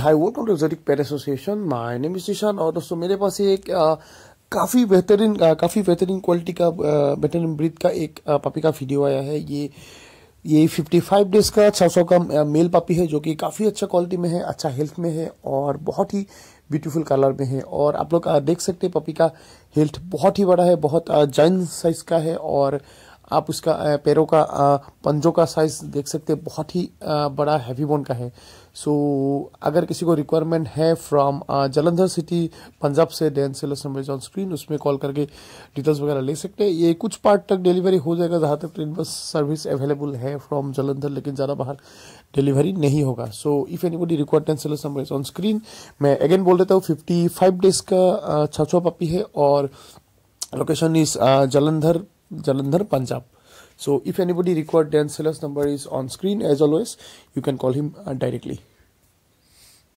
High welcome to exotic pet association my name is Nishan और दोस्तों मेरे पास ये एक काफ़ी बेहतरीन काफ़ी बेहतरीन क्वालिटी का बेहतरीन ब्रीथ का एक पापी का वीडियो आया है ये ये 55 डेज का 600 का मेल पापी है जो कि काफ़ी अच्छा क्वालिटी में है अच्छा हेल्थ में है और बहुत ही ब्यूटीफुल कलर में है और आप लोग देख सकते हैं पपी का हेल्थ बहुत ही बड़ा है बहुत जॉइन साइज का है और आप उसका पैरों का पंजों का साइज देख सकते हैं बहुत ही बड़ा हैवी बोन का है सो so, अगर किसी को रिक्वायरमेंट है फ्रॉम जलंधर सिटी पंजाब से then seller number on screen उसमें कॉल करके डिटेल्स वगैरह ले सकते हैं ये कुछ पार्ट तक डिलीवरी हो जाएगा जहाँ तक ट्रेन बस सर्विस अवेलेबल है फ्रॉम जलंधर लेकिन ज़्यादा बाहर डिलीवरी नहीं होगा so if any body require then seller number on screen मैं अगेन बोल देता हूँ फिफ्टी फाइव डेज का छछुआ पपी है और location is Jalandhar Jalandhar, Punjab. So if anybody required Dan's sellers number is on screen as always, you can call him uh, directly.